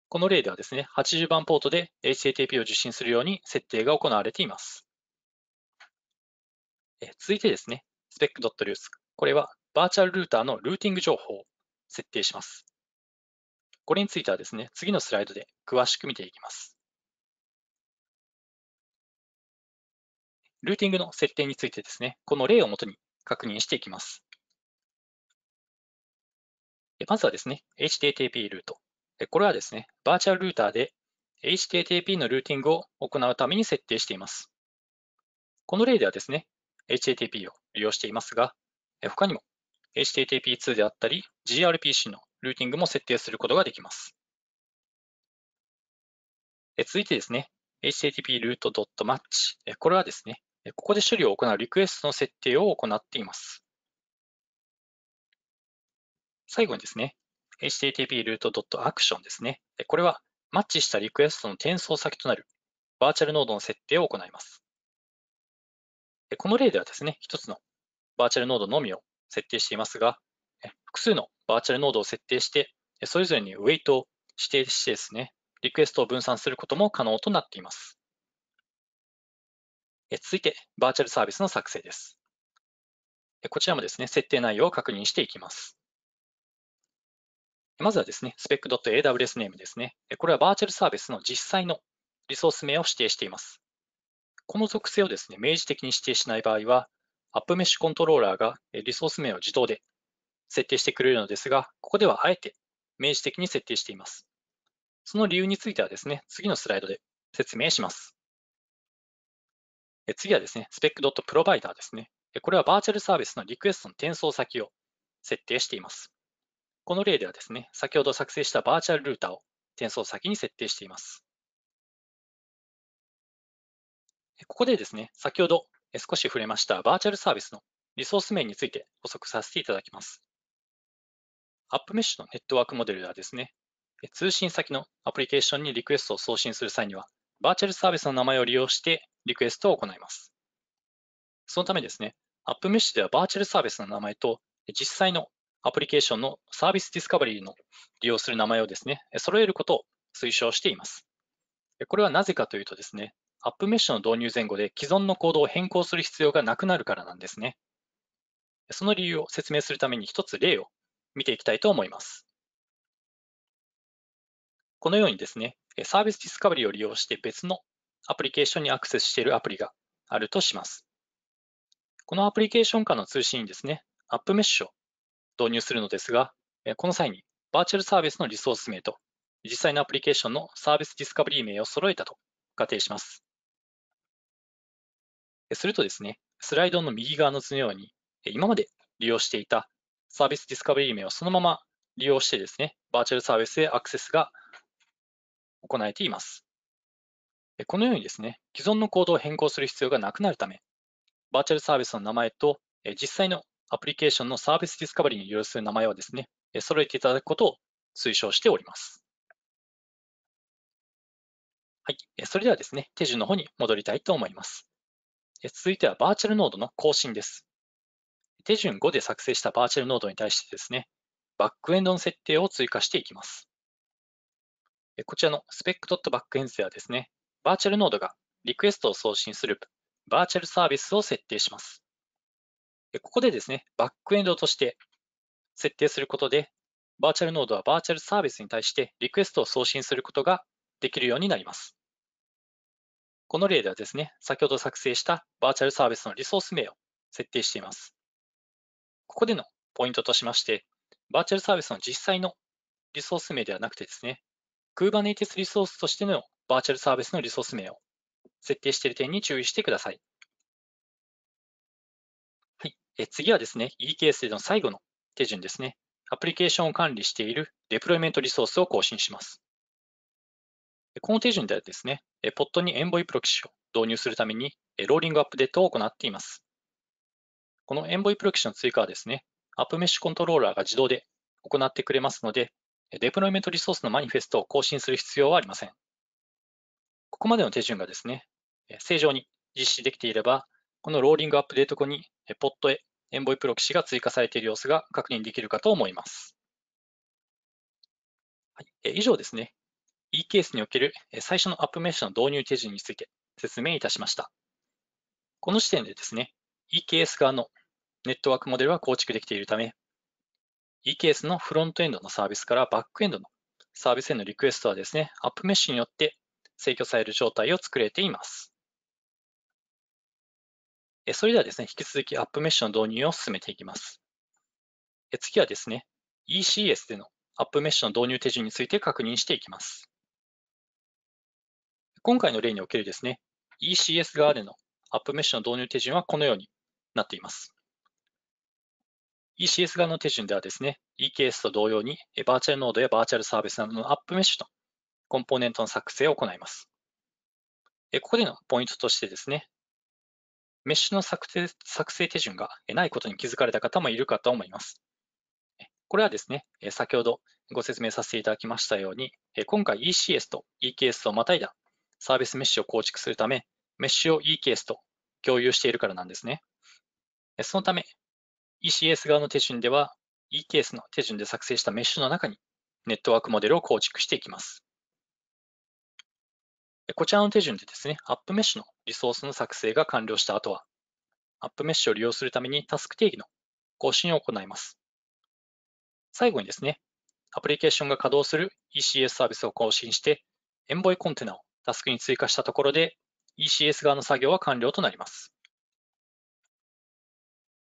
この例ではですね、80番ポートで HTTP を受信するように設定が行われています。え続いてですね、s p e c r u l e これはバーチャルルーターのルーティング情報を設定します。これについてはですね、次のスライドで詳しく見ていきます。ルーティングの設定についてですね、この例をもとに確認していきます。まずはですね、HTTP ルート。これはですね、バーチャルルーターで HTTP のルーティングを行うために設定しています。この例ではですね、HTTP を利用していますが、他にも HTTP2 であったり GRPC のルーティングも設定することができます。続いてですね、http root.match。これはですね、ここで処理を行うリクエストの設定を行っています。最後にですね、http://root.action ですね。これはマッチしたリクエストの転送先となるバーチャルノードの設定を行います。この例ではですね、1つのバーチャルノードのみを設定していますが、複数のバーチャルノードを設定して、それぞれにウェイトを指定してですね、リクエストを分散することも可能となっています。続いて、バーチャルサービスの作成です。こちらもですね、設定内容を確認していきます。まずはですね、spec.aws ネームですね。これはバーチャルサービスの実際のリソース名を指定しています。この属性をですね、明示的に指定しない場合は、App Mesh コントローラーがリソース名を自動で設定してくれるのですが、ここではあえて明示的に設定しています。その理由についてはですね、次のスライドで説明します。次はですね、spec.provider ですね。これはバーチャルサービスのリクエストの転送先を設定しています。この例ではですね、先ほど作成したバーチャルルータを転送先に設定しています。ここでですね、先ほど少し触れましたバーチャルサービスのリソース面について補足させていただきます。アップメッシュのネットワークモデルではですね、通信先のアプリケーションにリクエストを送信する際には、バーチャルサービスの名前を利用してリクエストを行います。そのためですね、AppMesh ではバーチャルサービスの名前と実際のアプリケーションのサービスディスカバリーの利用する名前をですね、揃えることを推奨しています。これはなぜかというとですね、AppMesh の導入前後で既存のコードを変更する必要がなくなるからなんですね。その理由を説明するために一つ例を見ていきたいと思います。このようにですね、サービスディスカバリーを利用して別のアプリケーションにアクセスしているアプリがあるとします。このアプリケーション間の通信にですね、アップメッシュを導入するのですが、この際にバーチャルサービスのリソース名と実際のアプリケーションのサービスディスカバリー名を揃えたと仮定します。するとですね、スライドの右側の図のように、今まで利用していたサービスディスカバリー名をそのまま利用してですね、バーチャルサービスへアクセスが行えています。このようにですね、既存のコードを変更する必要がなくなるため、バーチャルサービスの名前と実際のアプリケーションのサービスディスカバリーに利用する名前をですね、揃えていただくことを推奨しております。はい、それではですね、手順の方に戻りたいと思います。続いてはバーチャルノードの更新です。手順5で作成したバーチャルノードに対してですね、バックエンドの設定を追加していきます。こちらの spec.backends ではですね、バーチャルノードがリクエストを送信するバーチャルサービスを設定します。ここでですね、バックエンドとして設定することで、バーチャルノードはバーチャルサービスに対してリクエストを送信することができるようになります。この例ではですね、先ほど作成したバーチャルサービスのリソース名を設定しています。ここでのポイントとしまして、バーチャルサービスの実際のリソース名ではなくてですね、Kubernetes リソースとしてのバーチャルサービスのリソース名を設定している点に注意してください。はい、え次はですね、e ケースでの最後の手順ですね。アプリケーションを管理しているデプロイメントリソースを更新します。この手順ではですね、ポットにエンボイプロキシを導入するために、ローリングアップデートを行っています。このエンボイプロキシの追加はですね、アップメッシュコントローラーが自動で行ってくれますので、デプロイメントリソースのマニフェストを更新する必要はありません。ここまでの手順がですね、正常に実施できていれば、このローリングアップデート後に p o トへ Envoy プロキシが追加されている様子が確認できるかと思います。はい、以上ですね、e ケースにおける最初のアップメッシュの導入手順について説明いたしました。この時点でですね、EKS 側のネットワークモデルは構築できているため、EKS のフロントエンドのサービスからバックエンドのサービスへのリクエストはですね、アップメッシュによって制御される状態を作れています。それではですね、引き続きアップメッシュの導入を進めていきます。次はですね、ECS でのアップメッシュの導入手順について確認していきます。今回の例におけるですね、ECS 側でのアップメッシュの導入手順はこのようになっています。ECS 側の手順ではですね、EKS と同様にバーチャルノードやバーチャルサービスなどのアップメッシュとコンポーネントの作成を行います。ここでのポイントとしてですね、メッシュの作成作成手順がないことに気づかれた方もいるかと思います。これはですね、先ほどご説明させていただきましたように、今回 ECS と EKS をまたいだサービスメッシュを構築するため、メッシュを EKS と共有しているからなんですね。そのため、ECS 側の手順では、EKS の手順で作成したメッシュの中にネットワークモデルを構築していきます。こちらの手順でですね、アップメッシュのリソースの作成が完了した後は、アップメッシュを利用するためにタスク定義の更新を行います。最後にですね、アプリケーションが稼働する ECS サービスを更新して、エンボイコンテナをタスクに追加したところで、ECS 側の作業は完了となります。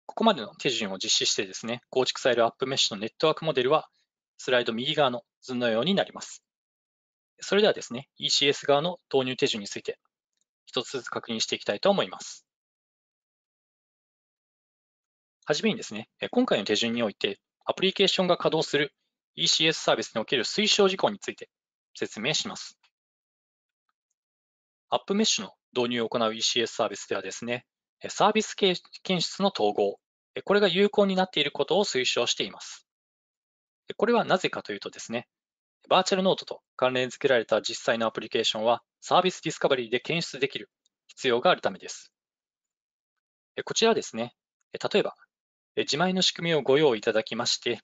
ここまでの手順を実施してですね、構築されるアップメッシュのネットワークモデルは、スライド右側の図のようになります。それではですね、ECS 側の導入手順について、一つずつ確認していきたいと思います。はじめにですね、今回の手順において、アプリケーションが稼働する ECS サービスにおける推奨事項について説明します。アップメッシュの導入を行う ECS サービスではですね、サービス検出の統合、これが有効になっていることを推奨しています。これはなぜかというとですね、バーチャルノートと関連付けられた実際のアプリケーションはサービスディスカバリーで検出できる必要があるためです。こちらですね、例えば自前の仕組みをご用意いただきまして、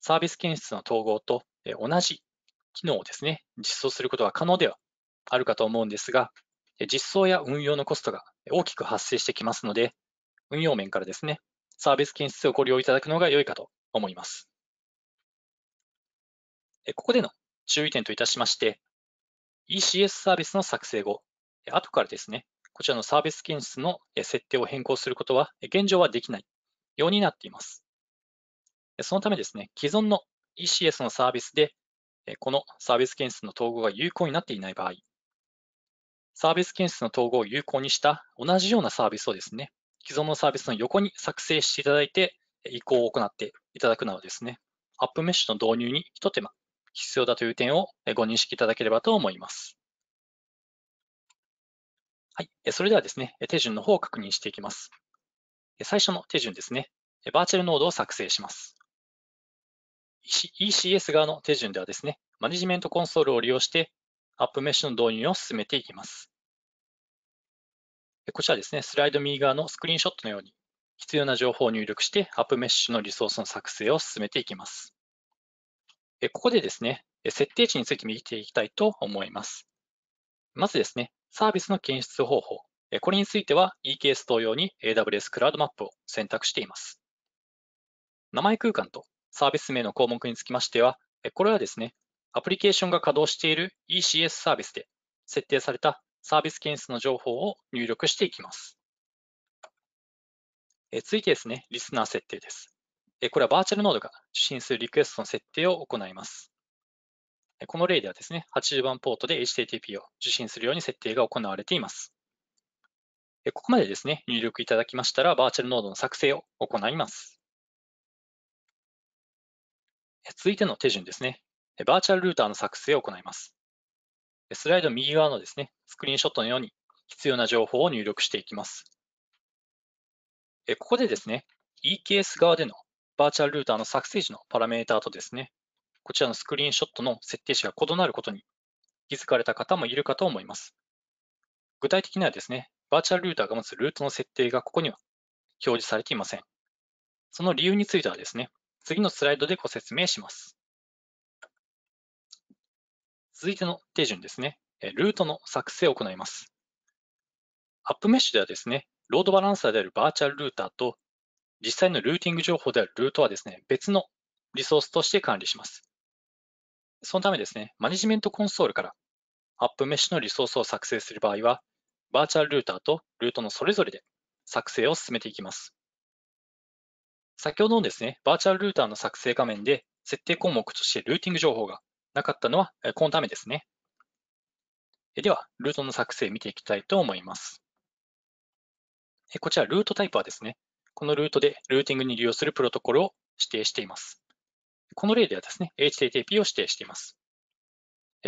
サービス検出の統合と同じ機能をですね、実装することは可能ではあるかと思うんですが、実装や運用のコストが大きく発生してきますので、運用面からですね、サービス検出をご利用いただくのが良いかと思います。ここでの注意点といたしまして、ECS サービスの作成後、後からですね、こちらのサービス検出の設定を変更することは現状はできないようになっています。そのためですね、既存の ECS のサービスで、このサービス検出の統合が有効になっていない場合、サービス検出の統合を有効にした同じようなサービスをですね、既存のサービスの横に作成していただいて、移行を行っていただくなどですね、アップメッシュの導入に一手間必要だという点をご認識いただければと思います。はい、それではですね、手順の方を確認していきます。最初の手順ですね、バーチャルノードを作成します。ECS 側の手順ではですね、マネジメントコンソールを利用して、アップメッシュの導入を進めていきます。こちらですね、スライド右側のスクリーンショットのように、必要な情報を入力して、アップメッシュのリソースの作成を進めていきます。ここでですね、設定値について見ていきたいと思います。まずですね、サービスの検出方法。これについては EKS 同様に AWS クラウドマップを選択しています。名前空間とサービス名の項目につきましては、これはですね、アプリケーションが稼働している ECS サービスで設定されたサービス検出の情報を入力していきます。続いてですね、リスナー設定です。これはバーチャルノードが受信するリクエストの設定を行います。この例ではですね、80番ポートで HTTP を受信するように設定が行われています。ここまでですね、入力いただきましたら、バーチャルノードの作成を行います。続いての手順ですね、バーチャルルーターの作成を行います。スライド右側のですね、スクリーンショットのように必要な情報を入力していきます。ここでですね、EKS 側でのバーチャルルーターの作成時のパラメータとですね、こちらのスクリーンショットの設定値が異なることに気づかれた方もいるかと思います。具体的にはですね、バーチャルルーターが持つルートの設定がここには表示されていません。その理由についてはですね、次のスライドでご説明します。続いての手順ですね、ルートの作成を行います。アップメッシュではですね、ロードバランサーであるバーチャルルーターと実際のルーティング情報であるルートはですね、別のリソースとして管理します。そのためですね、マネジメントコンソールからアップメッシュのリソースを作成する場合は、バーチャルルーターとルートのそれぞれで作成を進めていきます。先ほどのですね、バーチャルルーターの作成画面で設定項目としてルーティング情報がなかったのはこのためですね。では、ルートの作成を見ていきたいと思います。こちら、ルートタイプはですね、このルートでルーティングに利用するプロトコルを指定しています。この例ではですね、HTTP を指定しています。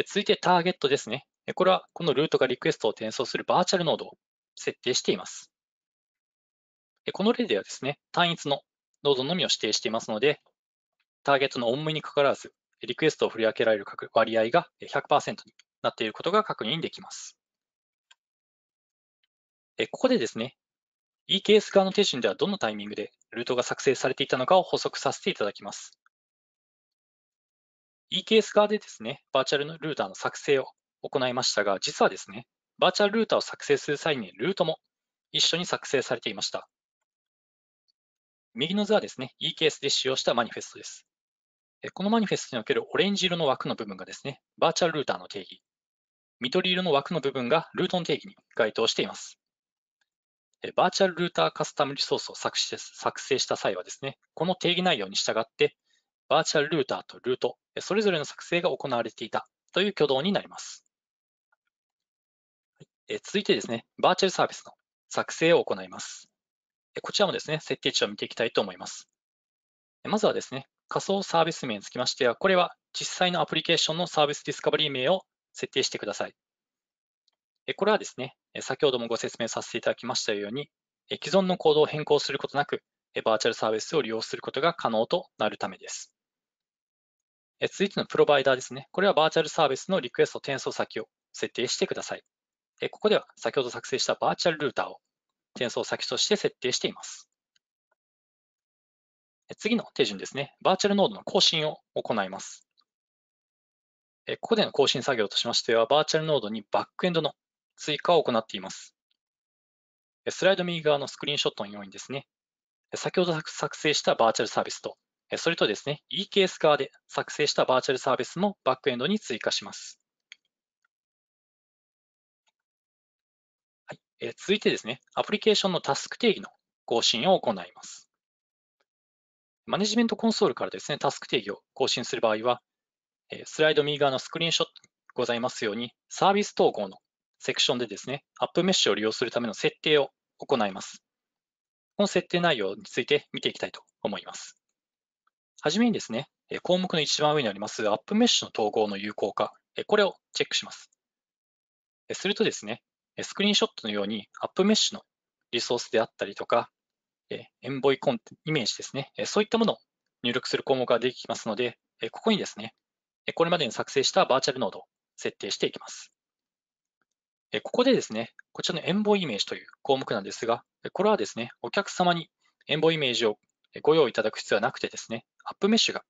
続いてターゲットですね。これはこのルートがリクエストを転送するバーチャルノードを設定しています。この例ではですね、単一のノードのみを指定していますので、ターゲットの重みにかかわらず、リクエストを振り分けられる割合が100%になっていることが確認できます。ここでですね、EKS 側の手順ではどのタイミングでルートが作成されていたのかを補足させていただきます。EKS 側でですね、バーチャルルーターの作成を行いましたが、実はですね、バーチャルルーターを作成する際にルートも一緒に作成されていました。右の図はですね、EKS で使用したマニフェストです。このマニフェストにおけるオレンジ色の枠の部分がですね、バーチャルルーターの定義、緑色の枠の部分がルートの定義に該当しています。バーチャルルーターカスタムリソースを作成した際はですね、この定義内容に従って、バーチャルルーターとルート、それぞれの作成が行われていたという挙動になります。続いてですね、バーチャルサービスの作成を行います。こちらもですね、設定値を見ていきたいと思います。まずはですね、仮想サービス名につきましては、これは実際のアプリケーションのサービスディスカバリー名を設定してください。これはですね、先ほどもご説明させていただきましたように、既存のコードを変更することなく、バーチャルサービスを利用することが可能となるためです。続いてのプロバイダーですね。これはバーチャルサービスのリクエスト転送先を設定してください。ここでは先ほど作成したバーチャルルーターを転送先として設定しています。次の手順ですね。バーチャルノードの更新を行います。ここでの更新作業としましては、バーチャルノードにバックエンドの追加を行っています。スライド右側のスクリーンショットのようにですね、先ほど作成したバーチャルサービスと、それとですね、eKS 側で作成したバーチャルサービスもバックエンドに追加します。はい、続いてですね、アプリケーションのタスク定義の更新を行います。マネジメントコンソールからですね、タスク定義を更新する場合は、スライド右側のスクリーンショットございますように、サービス統合のセクションでですね、アップメッシュを利用するための設定を行います。この設定内容について見ていきたいと思います。はじめにですね、項目の一番上にありますアップメッシュの統合の有効化、これをチェックします。するとですね、スクリーンショットのようにアップメッシュのリソースであったりとか、エンボイコンテイメージですね、そういったものを入力する項目ができますので、ここにですね、これまでに作成したバーチャルノードを設定していきます。ここでですね、こちらのエンボイイメージという項目なんですが、これはですね、お客様にエンボイイメージをご用意いただく必要はなくてですね、アップメッシュが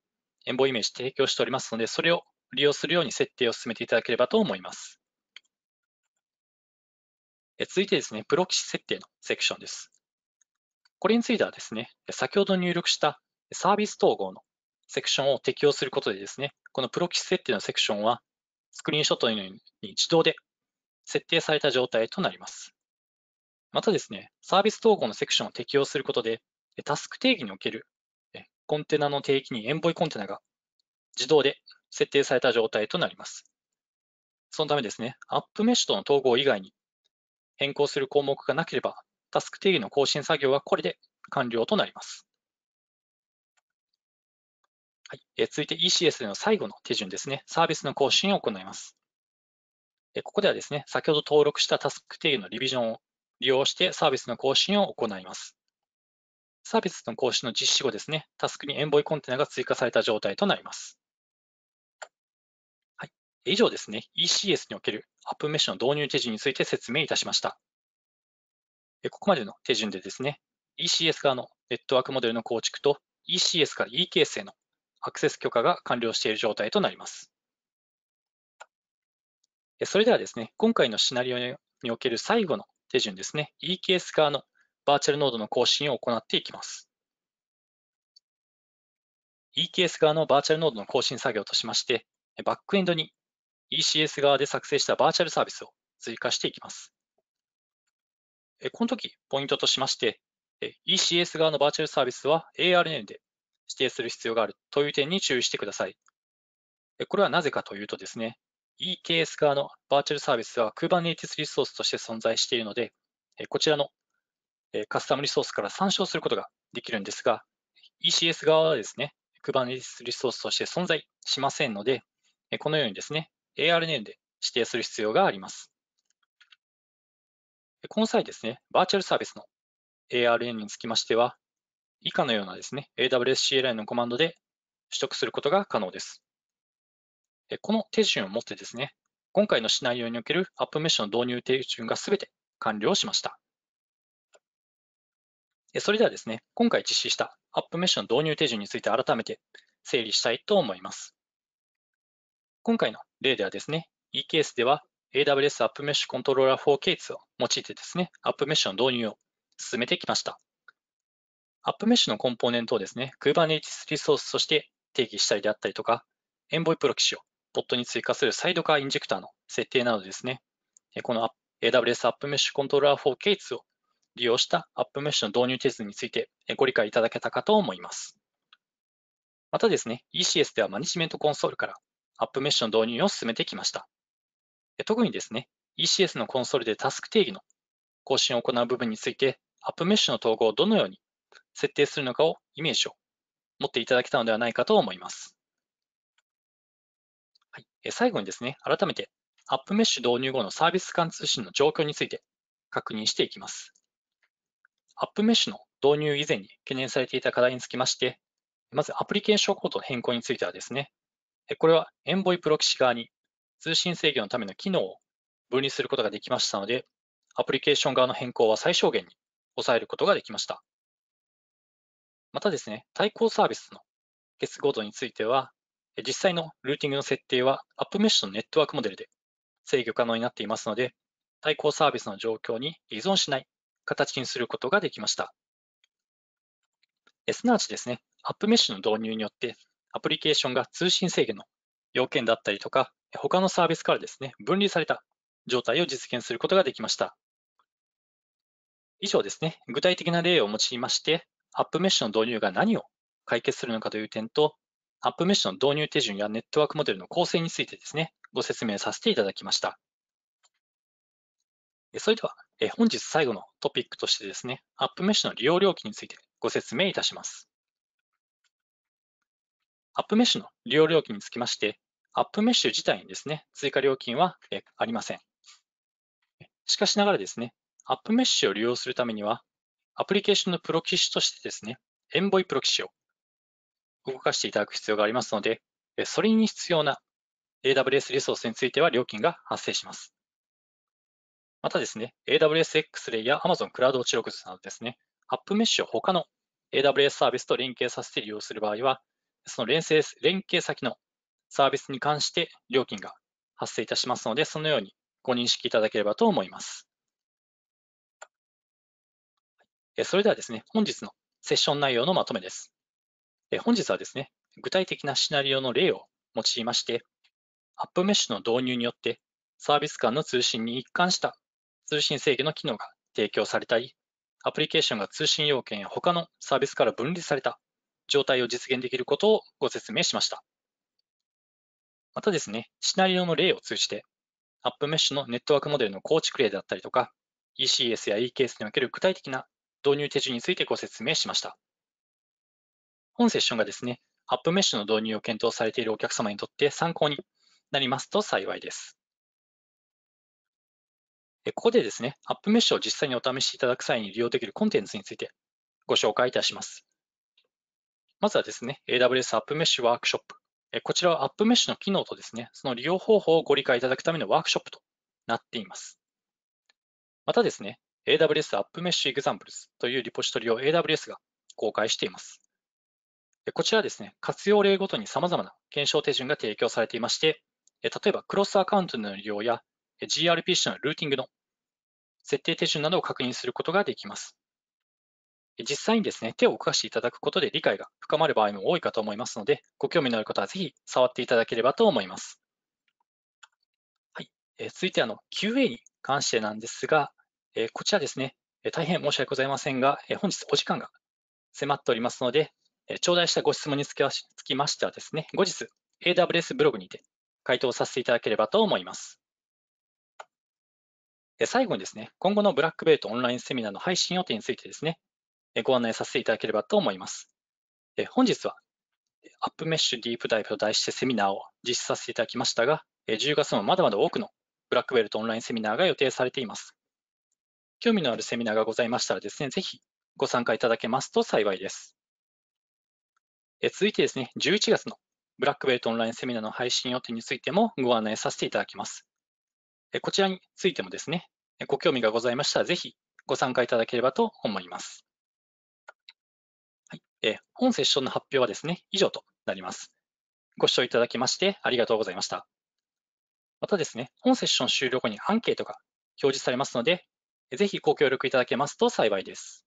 エンボイイメージ提供しておりますので、それを利用するように設定を進めていただければと思います。続いてですね、プロキシ設定のセクションです。これについてはですね、先ほど入力したサービス統合のセクションを適用することでですね、このプロキシ設定のセクションはスクリーンショットのように自動で設定された状態となります。またですね、サービス統合のセクションを適用することで、タスク定義におけるコンテナの定義にエンボイコンテナが自動で設定された状態となります。そのためですね、アップメッシュとの統合以外に変更する項目がなければ、タスク定義の更新作業はこれで完了となります。はい、え続いて ECS での最後の手順ですね、サービスの更新を行います。ここではですね、先ほど登録したタスク定義のリビジョンを利用してサービスの更新を行います。サービスの更新の実施後ですね、タスクにエンボイコンテナが追加された状態となります。はい、以上ですね、ECS におけるアップメッシュの導入手順について説明いたしました。ここまでの手順でですね、ECS 側のネットワークモデルの構築と ECS から EKS へのアクセス許可が完了している状態となります。それではですね、今回のシナリオにおける最後の手順ですね、EKS 側のバーチャルノードの更新を行っていきます。EKS 側のバーチャルノードの更新作業としまして、バックエンドに ECS 側で作成したバーチャルサービスを追加していきます。この時、ポイントとしまして、ECS 側のバーチャルサービスは ARN で指定する必要があるという点に注意してください。これはなぜかというとですね、EKS 側のバーチャルサービスは Kubernetes リソースとして存在しているので、こちらのカスタムリソースから参照することができるんですが、ECS 側はですね、Kubernetes リソースとして存在しませんので、このようにですね、a r n で指定する必要があります。この際ですね、バーチャルサービスの ARN につきましては、以下のようなですね、AWS CLI のコマンドで取得することが可能です。この手順をもってですね、今回のシナリオにおけるアップメッシュの導入手順がすべて完了しました。それではですね、今回実施したアップメッシュの導入手順について改めて整理したいと思います。今回の例ではですね、e ケースでは AWS アップメッシュコントローラー 4K2 を用いてですね、アップメッシュの導入を進めてきました。アップメッシュのコンポーネントをですね、Kubernetes リソースとして定義したりであったりとか、Envoy プロキシをボットに追加するサイドカーインジェクターの設定などですね、この AWS アップメッシュコントローラー 4K2 を利用したアップメッシュの導入手順についてご理解いただけたかと思います。またですね、ECS ではマネジメントコンソールからアップメッシュの導入を進めてきました。特にですね、ECS のコンソールでタスク定義の更新を行う部分について、アップメッシュの統合をどのように設定するのかをイメージを持っていただけたのではないかと思います。最後にですね、改めてアップメッシュ導入後のサービス間通信の状況について確認していきます。アップメッシュの導入以前に懸念されていた課題につきまして、まずアプリケーションコードの変更についてはですね、これは Envoy プロキシ側に通信制御のための機能を分離することができましたので、アプリケーション側の変更は最小限に抑えることができました。またですね、対抗サービスの結合度については、実際のルーティングの設定は App Mesh のネットワークモデルで制御可能になっていますので、対抗サービスの状況に依存しない形にすることができました。すなわちですね、App Mesh の導入によって、アプリケーションが通信制限の要件だったりとか、他のサービスからですね、分離された状態を実現することができました。以上ですね、具体的な例を用いまして、App Mesh の導入が何を解決するのかという点と、アップメッシュの導入手順やネットワークモデルの構成についてですね、ご説明させていただきました。それでは、本日最後のトピックとしてですね、アップメッシュの利用料金についてご説明いたします。アップメッシュの利用料金につきまして、アップメッシュ自体にですね、追加料金はありません。しかしながらですね、アップメッシュを利用するためには、アプリケーションのプロキシとしてですね、エンボイプロキシを動かしていただく必要がありますので、それに必要な AWS リソースについては料金が発生します。またですね、AWS X-Ray や Amazon クラウドッチログなどですね、アップメッシュを他の AWS サービスと連携させて利用する場合は、その連連携先のサービスに関して料金が発生いたしますので、そのようにご認識いただければと思います。それではですね、本日のセッション内容のまとめです。本日はですね、具体的なシナリオの例を用いまして、アップメッシュの導入によってサービス間の通信に一貫した通信制御の機能が提供されたり、アプリケーションが通信要件や他のサービスから分離された状態を実現できることをご説明しました。またですね、シナリオの例を通じて、アップメッシュのネットワークモデルの構築例であったりとか、ECS や EKS における具体的な導入手順についてご説明しました。本セッションがですね、アップメッシュの導入を検討されているお客様にとって参考になりますと幸いです。ここでですね、アップメッシュを実際にお試しいただく際に利用できるコンテンツについてご紹介いたします。まずはですね、AWS アップメッシュワークショップ。こちらはアップメッシュの機能とですね、その利用方法をご理解いただくためのワークショップとなっています。またですね、AWS アップメッシュエグザンプルズというリポジトリを AWS が公開しています。こちらですね、活用例ごとに様々な検証手順が提供されていまして、例えばクロスアカウントの利用や GRPC のルーティングの設定手順などを確認することができます。実際にですね、手を動かしていただくことで理解が深まる場合も多いかと思いますので、ご興味のある方はぜひ触っていただければと思います。はい、え続いてあの QA に関してなんですが、えこちらですね、大変申し訳ございませんが、本日お時間が迫っておりますので、頂戴したご質問につきましてはですね、後日 AWS ブログにて回答させていただければと思います。最後にですね、今後のブラックベルトオンラインセミナーの配信予定についてですね、ご案内させていただければと思います。本日はアップメッシュディープダイブと題してセミナーを実施させていただきましたが、10月もまだまだ多くのブラックベルトオンラインセミナーが予定されています。興味のあるセミナーがございましたらですね、ぜひご参加いただけますと幸いです。え続いてですね、11月のブラックベルトオンラインセミナーの配信予定についてもご案内させていただきます。えこちらについてもですね、ご興味がございましたら、ぜひご参加いただければと思います。はいえ本セッションの発表はですね、以上となります。ご視聴いただきましてありがとうございました。またですね、本セッション終了後にアンケートが表示されますので、ぜひご協力いただけますと幸いです。